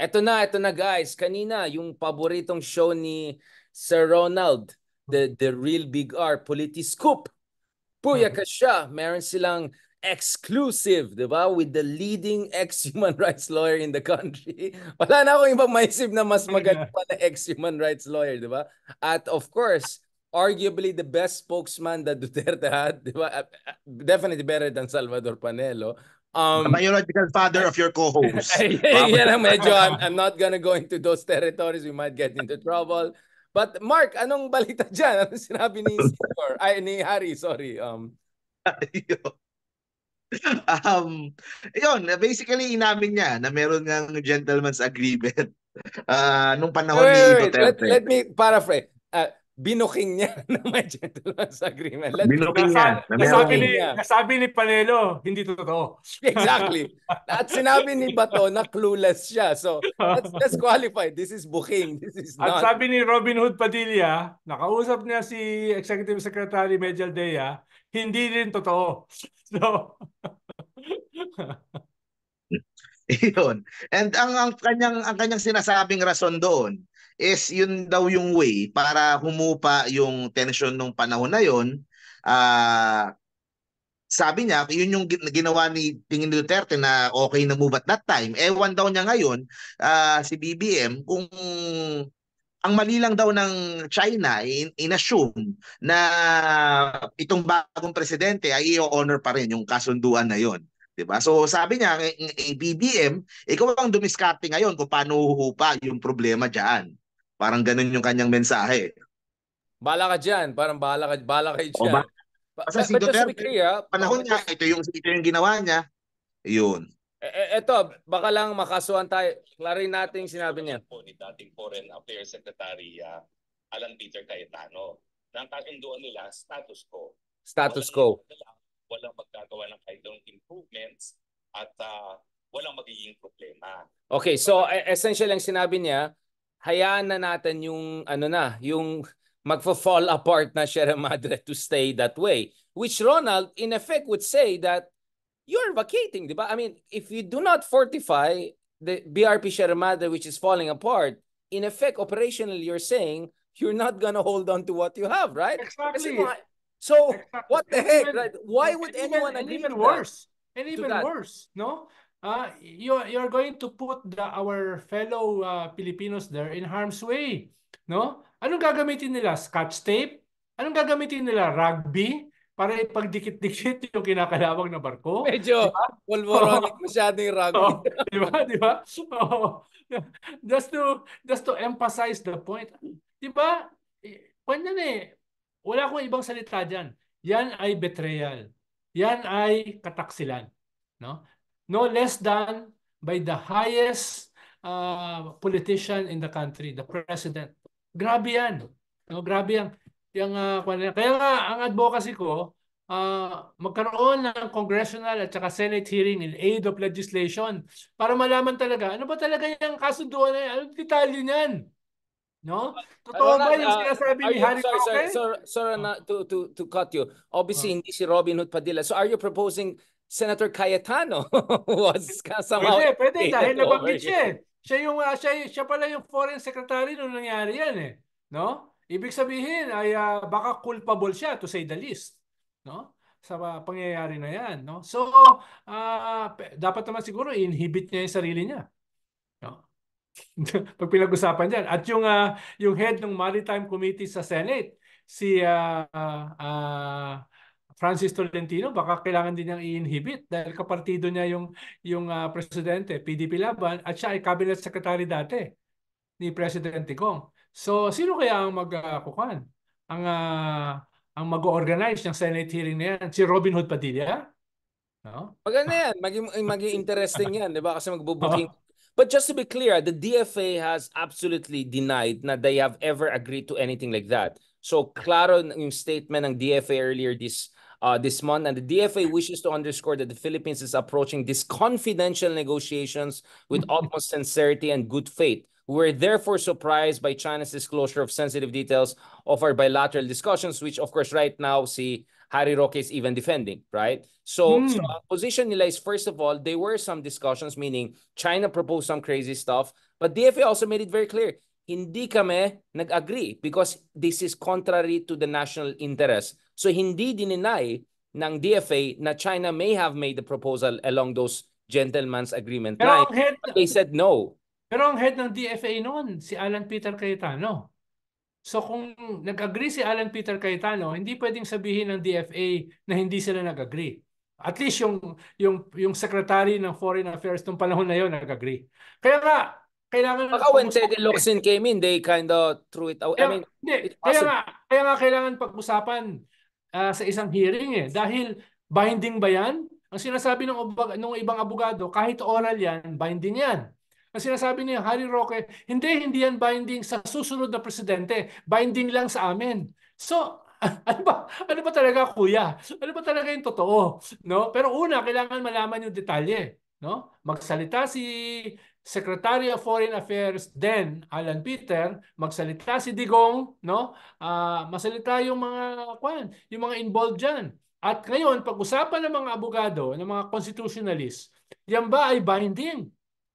Eto na, eto na guys. Kanina, yung paboritong show ni Sir Ronald, the, the Real Big R, Politiscoop. Puya mm-hmm. ka siya. Meron silang exclusive, di ba? With the leading ex-human rights lawyer in the country. Wala na akong ibang maisip na mas magaling pa na ex-human rights lawyer, di ba? At of course, arguably the best spokesman that Duterte had, di ba? Definitely better than Salvador Panelo. Um, the biological father of your co-host. yeah, ang medyo, I'm, I'm not gonna go into those territories. We might get into trouble. But Mark, anong balita dyan? Anong sinabi ni Senior? Ay, ni Harry, sorry. Um, um, yun, basically inamin niya na meron ng gentleman's agreement uh, nung panahon wait, ni Duterte. let, let me paraphrase. Uh, binuking niya na may gentleman's agreement. Let's binuking niya. nasabi, ni, niya. nasabi ni Panelo, hindi totoo. exactly. At sinabi ni Bato na clueless siya. So, let's, let's qualify. This is booking. This is not. At sabi ni Robin Hood Padilla, nakausap niya si Executive Secretary Medial Dea, hindi rin totoo. So, Iyon. And ang, ang kanyang ang kanyang sinasabing rason doon is yun daw yung way para humupa yung tension nung panahon na yon. Uh, ah, sabi niya, yun yung ginawa ni Tingin Duterte na okay na move at that time. Ewan daw niya ngayon, uh, si BBM, kung ang mali lang daw ng China eh, in-assume na itong bagong presidente ay i-honor pa rin yung kasunduan na yon. 'di ba? So sabi niya, eh, eh, BBM, ikaw ang dumiskarte ngayon kung paano huhupa yung problema diyan. Parang ganun yung kanyang mensahe. Bala ka dyan. Parang bala ka, bala kayo dyan. O ba? Basta si Duterte, clear, ah, panahon niya, ito yung, ito yung ginawa niya. Yun. E, e, eto, baka lang makasuhan tayo. Klarin natin yung sinabi niya. Po ni dating Foreign Affairs Secretary uh, Alan Peter Cayetano. Nang kasunduan nila, status quo. Status quo. Walang magkagawa ng kahit improvements at uh, walang magiging problema. Okay, so e, essential ang sinabi niya, hayaan na natin yung ano na, yung magfo fall apart na Sierra Madre to stay that way. Which Ronald, in effect, would say that you're vacating, di ba? I mean, if you do not fortify the BRP Sierra Madre, which is falling apart, in effect, operationally, you're saying you're not gonna hold on to what you have, right? Exactly. Kasi, so, exactly. what the heck, even, right? Why would anyone even, agree and even worse? That? And even worse, no? uh, you, you're going to put the, our fellow uh, Filipinos there in harm's way. No? Anong gagamitin nila? Scotch tape? Anong gagamitin nila? Rugby? Para ipagdikit-dikit yung kinakalawang na barko? Medyo diba? masyado yung rugby. Oh. Di ba? Di ba? Oh. Just to, just to emphasize the point. Di ba? Eh, kwan yan eh. Wala akong ibang salita dyan. Yan ay betrayal. Yan ay kataksilan. No? no less than by the highest uh, politician in the country, the president. Grabe yan. No, grabe yan. Yung, uh, kaya nga, ang advocacy ko, uh, magkaroon ng congressional at saka senate hearing in aid of legislation para malaman talaga, ano ba talaga yung kasunduan na yan? Anong detalye niyan? No? Totoo ba yung uh, sinasabi ni Harry sir, sir, sorry, sorry, oh. to, to, to cut you. Obviously, oh. hindi si Robin Hood Padilla. So are you proposing Senator Cayetano was somehow... Pwede, pwede dahil nabanggit siya eh. Siya, yung, uh, siya, siya pala yung foreign secretary nung nangyari yan eh. No? Ibig sabihin ay uh, baka culpable siya to say the least. No? sa uh, pangyayari na yan. No? So, uh, dapat naman siguro inhibit niya yung sarili niya. No? Pag pinag-usapan yan. At yung, uh, yung head ng Maritime Committee sa Senate, si uh, uh, uh, Francis Tolentino baka kailangan din niyang i-inhibit dahil kapartido niya yung yung uh, presidente PDP Laban at siya ay cabinet secretary dati ni Presidente Kong. So sino kaya ang magkukuan? Uh, ang uh, ang mag-organize ng Senate hearing na yan si Robin Hood Padilla? No? Maganda yan. Maging, maging interesting yan, di ba? Kasi magbubuking oh. But just to be clear, the DFA has absolutely denied that they have ever agreed to anything like that. So, claro yung statement ng DFA earlier this uh, this month. And the DFA wishes to underscore that the Philippines is approaching these confidential negotiations with utmost sincerity and good faith. We're therefore surprised by China's disclosure of sensitive details of our bilateral discussions, which of course right now see Harry Roque is even defending, right? So, mm. so hmm. position is, first of all, there were some discussions, meaning China proposed some crazy stuff, but DFA also made it very clear, hindi kami nag-agree because this is contrary to the national interest So hindi dininay ng DFA na China may have made the proposal along those gentlemen's agreement Pero lines, head, but they said no. Pero ang head ng DFA noon, si Alan Peter Cayetano. So kung nag-agree si Alan Peter Cayetano, hindi pwedeng sabihin ng DFA na hindi sila nag-agree. At least yung yung yung secretary ng Foreign Affairs nung panahon na yon nag-agree. Kaya nga kailangan Baka when Teddy Locsin came in, they kind of threw it out. I mean, hindi, kaya nga, kaya nga kailangan pag-usapan uh, sa isang hearing eh. Dahil binding ba yan? Ang sinasabi ng, ng ibang abogado, kahit oral yan, binding yan. Ang sinasabi ni Harry Roque, hindi, hindi yan binding sa susunod na presidente. Binding lang sa amin. So, ano ba, ano ba talaga kuya? Ano ba talaga yung totoo? No? Pero una, kailangan malaman yung detalye. No? Magsalita si Secretary of Foreign Affairs then Alan Peter magsalita si Digong no uh, masalita yung mga kwan yung mga involved diyan at ngayon pag-usapan ng mga abogado ng mga constitutionalists yan ba ay binding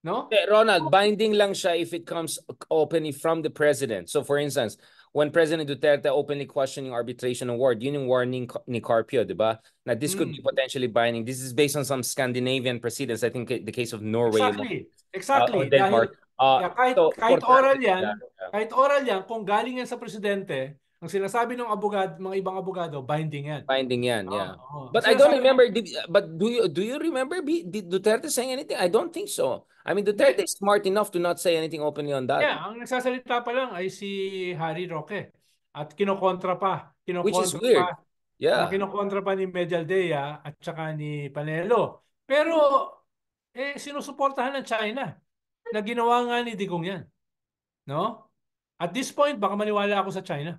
No? Ronald, binding lang siya if it comes openly from the president. So for instance, when President Duterte openly questioning arbitration award, yun yung warning ni Carpio, di ba? Na this could be hmm. potentially binding. This is based on some Scandinavian precedents. I think the case of Norway. Exactly. Exactly. Uh, Denmark. Dahil, uh, yeah, kahit, so, kahit oral yan, yeah. kahit oral yan, kung galing yan sa presidente, ang sinasabi ng abogado, mga ibang abogado, binding yan. Binding yan, yeah. Oh. But sinasabi I don't remember did, but do you do you remember B, did Duterte saying anything? I don't think so. I mean, Duterte is smart enough to not say anything openly on that. Yeah, ang nagsasalita pa lang ay si Harry Roque. At kinokontra pa. Kinokontra Which is pa, weird. Yeah. Kinokontra pa ni Medialdea at saka ni Panelo. Pero, eh, sinusuportahan ng China na ginawa nga ni Digong yan. No? At this point, baka maniwala ako sa China.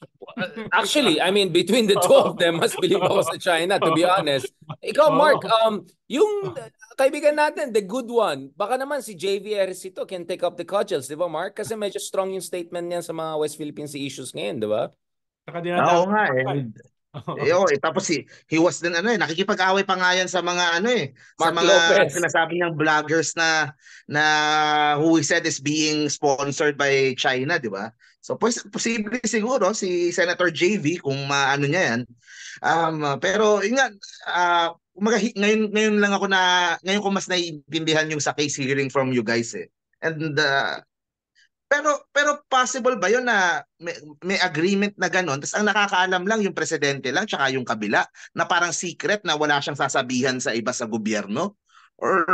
Uh, actually, I mean, between the two of them, mas believe ako sa China, to be honest. Ikaw, oh. Mark, um, yung kaibigan natin, the good one, baka naman si JV Ercito can take up the cudgels, di ba, Mark? Kasi medyo strong yung statement niyan sa mga West Philippine Sea issues ngayon, di ba? Oo nga eh. Oh. eh, oh, eh, tapos si he was din ano eh, nakikipag-away pa nga yan sa mga ano eh, Mark sa mga Lopez. sinasabi ng vloggers na na who he said is being sponsored by China, di ba? So pos- posible siguro si Senator JV kung maano niya yan. Um, pero yun nga, uh, ah, umaga, ngayon, ngayon lang ako na, ngayon ko mas naiintindihan yung sa case hearing from you guys eh. And uh, pero pero possible ba yun na may, may agreement na ganun? Tapos ang nakakaalam lang yung presidente lang tsaka yung kabila na parang secret na wala siyang sasabihan sa iba sa gobyerno? Or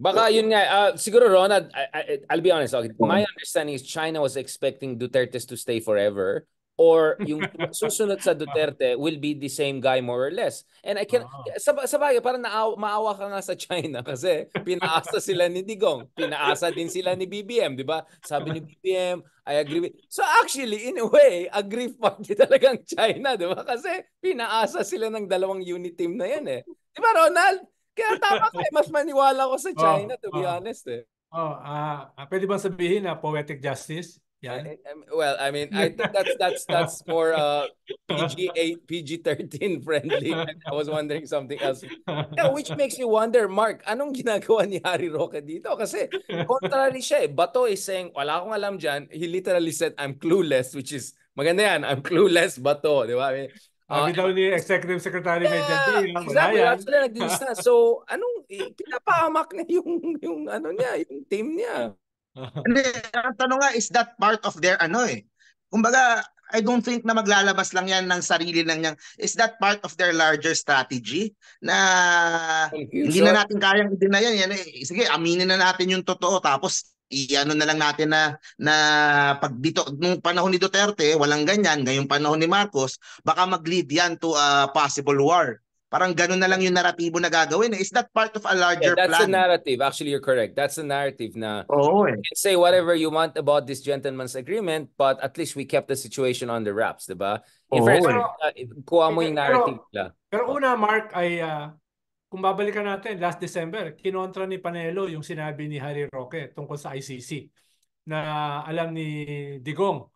Baka yun nga, uh, siguro Ronald, I, I, I'll be honest, okay. my understanding is China was expecting Duterte to stay forever or yung susunod sa Duterte will be the same guy more or less. And I can, uh-huh. sa, sa bagay, parang naawa, maawa ka nga sa China kasi pinaasa sila ni Digong, pinaasa din sila ni BBM, di ba? Sabi ni BBM, I agree with, so actually, in a way, agree party talagang China, di ba? Kasi pinaasa sila ng dalawang unit team na yan eh. Di ba, Ronald? Kaya tama ka eh. Mas maniwala ko sa oh, China, oh, to be oh, honest eh. Oh, uh, pwede bang sabihin na uh, poetic justice? Yan. Eh, eh, eh, well, I mean, I think that's that's that's for uh, PG8, PG13 friendly. I was wondering something else. Yeah, which makes me wonder, Mark, anong ginagawa ni Harry Roque dito? Kasi contrary siya eh. Bato is saying, wala akong alam diyan. He literally said, I'm clueless, which is, maganda yan, I'm clueless, Bato. Di ba? I mean, Ah, Sabi uh, daw ni Executive Secretary yeah, Medjadil, wala exactly, yan. Actually, nag-dismiss na. So, anong, eh, pinapahamak na yung, yung, ano niya, yung team niya. And then, ang tanong nga, is that part of their, ano eh, kumbaga, I don't think na maglalabas lang yan ng sarili lang niyang, is that part of their larger strategy na you, hindi sir. na natin kayang i-deny yan, yan eh. sige, aminin na natin yung totoo, tapos iano na lang natin na na pag dito nung panahon ni Duterte walang ganyan ngayong panahon ni Marcos baka mag-lead yan to a possible war parang ganun na lang yung naratibo na gagawin is that part of a larger yeah, that's plan that's the narrative actually you're correct that's the narrative na oh, eh. you can say whatever you want about this gentleman's agreement but at least we kept the situation under wraps diba in oh, fairness, eh. uh, kuha mo yung narrative pero, pero una Mark ay uh, kung babalikan natin, last December, kinontra ni Panelo yung sinabi ni Harry Roque tungkol sa ICC na alam ni Digong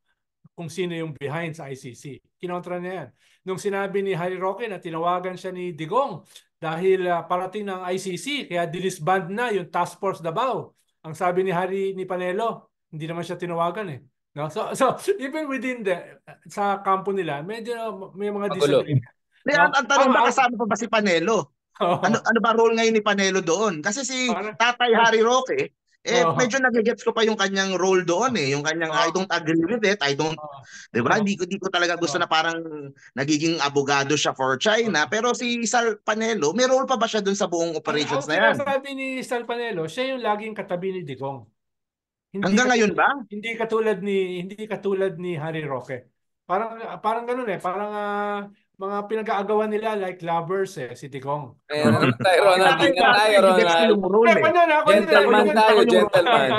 kung sino yung behind sa ICC. Kinontra niya yan. Nung sinabi ni Harry Roque na tinawagan siya ni Digong dahil uh, parating ng ICC, kaya dilisband na yung task force Davao. Ang sabi ni Harry ni Panelo, hindi naman siya tinawagan eh. No? So, so even within the, sa kampo nila, medyo may mga disagreement. Ang, ang tanong, makasama pa ba si Panelo? Oh. Ano ano ba role ngayon ni Panelo doon? Kasi si Para. Tatay Harry Roque, eh oh. medyo nagigets ko pa yung kanyang role doon eh, yung kanyang oh. I don't agree with it. I don't oh. 'di ba? Hindi oh. ko di ko talaga gusto oh. na parang nagiging abogado siya for China, oh. pero si Sal Panelo, may role pa ba siya doon sa buong operations Ay, na yan? Sabi ni Sal Panelo, siya yung laging katabi ni Digong. Hindi Hanggang ngayon ba? Hindi katulad ni hindi katulad ni Harry Roque. Parang parang ganoon eh, parang uh, mga pinag-aagawan nila like lovers eh, si Tikong. Eh, tayo, Ronald. Tingnan tayo, Ronald. Teka eh. na, ako gentleman tayo, gentleman.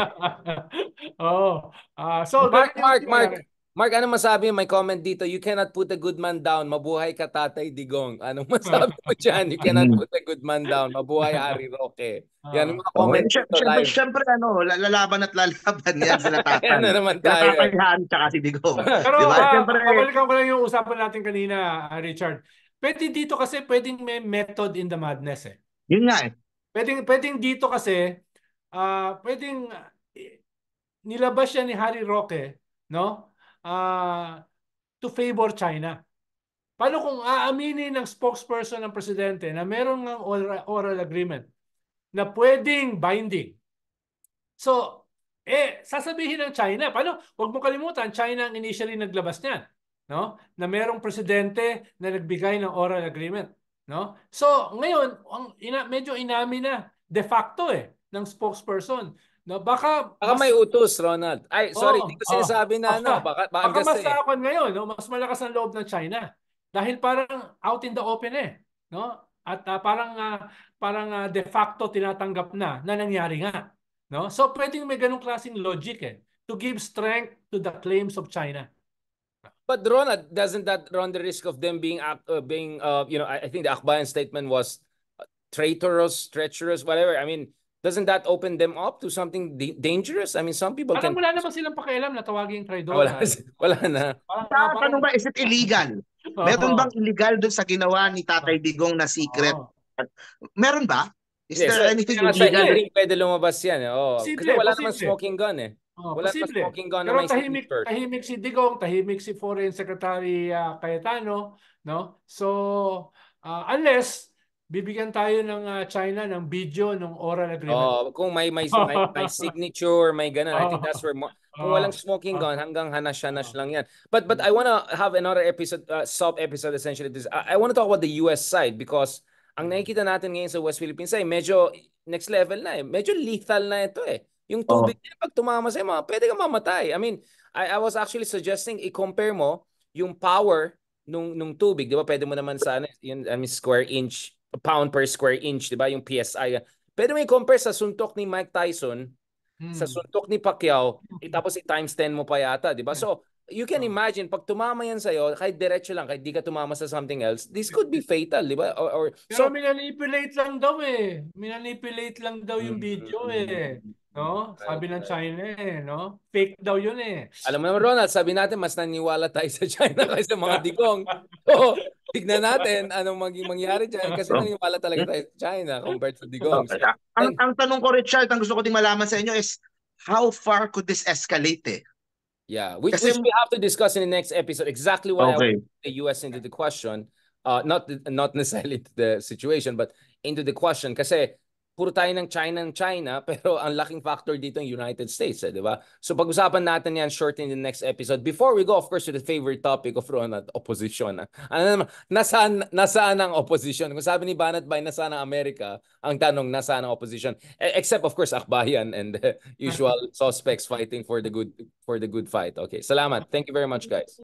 Oo. oh, uh, so, Mark, Mark, Mark. Mark, ano masabi? May comment dito, you cannot put a good man down. Mabuhay ka, Tatay Digong. Anong masabi mo dyan? You cannot put a good man down. Mabuhay, Ari Roque. Ah. Yan mga comment okay. dito. Siyempre, siyempre, ano, lalaban at lalaban yan sila tatay. ano naman tayo. Tatayhan, tsaka si Digong. Pero, diba? uh, siyempre, pabalikan ko lang yung usapan natin kanina, ah, Richard. Pwede dito kasi pwedeng may method in the madness eh. Yun nga eh. Pwedeng, pwedeng dito kasi, uh, pwedeng eh, nilabas siya ni Harry Roque, no? uh, to favor China. Paano kung aaminin ng spokesperson ng presidente na meron ng oral, agreement na pwedeng binding? So, eh, sasabihin ng China, paano? Huwag mo kalimutan, China ang initially naglabas niyan. No? Na merong presidente na nagbigay ng oral agreement. No? So, ngayon, ang ina, medyo inamin na de facto eh, ng spokesperson No, baka baka mas, may utos Ronald. Ay, sorry, hindi oh, ko sinasabi na ano, baka baka, baka mas sa akin ngayon, no, mas malakas ang loob ng China. Dahil parang out in the open eh, no? At uh, parang uh, parang uh, de facto tinatanggap na na nangyari nga, no? So pwedeng may ganung klaseng logic eh to give strength to the claims of China. But Ronald, doesn't that run the risk of them being uh, being uh, you know, I, I think the Akbayan statement was traitorous, treacherous, whatever. I mean, doesn't that open them up to something dangerous? I mean, some people Parang can... wala na ba silang pakialam na tawagin yung traitor? Wala, wala na. Parang, ah, parang... ba, is it illegal? Uh-huh. Meron bang illegal doon sa ginawa ni Tatay Digong na secret? Uh-huh. Meron ba? Is yes, there so, anything illegal? Sa hearing, pwede lumabas yan. Eh. Oh, Simple, kasi wala posible. naman smoking gun eh. Oh, wala posible. smoking gun Pero na may tahimik, tahimik si Digong, tahimik si Foreign Secretary uh, Cayetano. No? So, uh, unless bibigyan tayo ng uh, China ng video ng oral agreement. Oh, kung may may may, may signature, may ganun. Oh. I think that's oh. where kung oh. walang smoking gun, hanggang hanash-hanash lang yan. But but I wanna have another episode, uh, sub episode essentially. This I, I wanna talk about the US side because ang mm. nakikita natin ngayon sa West Philippines ay medyo next level na eh. Medyo lethal na ito eh. Yung oh. tubig oh. pag tumama sa'yo, mga, pwede kang mamatay. I mean, I, I was actually suggesting i-compare mo yung power nung nung tubig, 'di ba? Pwede mo naman sana yun I mean square inch pound per square inch, 'di ba? Yung PSI. Pero may compare sa suntok ni Mike Tyson, hmm. sa suntok ni Pacquiao, eh, hmm. tapos i-times 10 mo pa yata, 'di ba? Hmm. So, you can oh. imagine pag tumama yan sa iyo, kahit diretso lang, kahit di ka tumama sa something else, this could be fatal, 'di ba? Or, or Pero so minanipulate lang daw eh. Minanipulate lang daw yung hmm. video eh. No? Sabi ng China eh, no? Fake daw yun eh. Alam mo naman Ronald, sabi natin mas naniwala tayo sa China kaysa mga digong. So, tignan natin anong maging mangyari dyan kasi naniwala talaga tayo sa China compared sa digong. So, ang, ang tanong ko Richard, ang gusto ko din malaman sa inyo is how far could this escalate eh? Yeah, which, which we have to discuss in the next episode. Exactly why okay. I the US into the question. Uh, not not necessarily the situation, but into the question. Kasi puro tayo ng China ng China, pero ang laking factor dito ang United States, eh, di ba? So pag-usapan natin yan short in the next episode. Before we go, of course, to the favorite topic of Ronald, opposition. Ah. Ano naman, nasaan, nasaan ang opposition? Kung sabi ni Banat Bay, nasaan ang Amerika? Ang tanong, nasaan ang opposition? E, except, of course, Akbayan and uh, usual suspects fighting for the good for the good fight. Okay, salamat. Thank you very much, guys.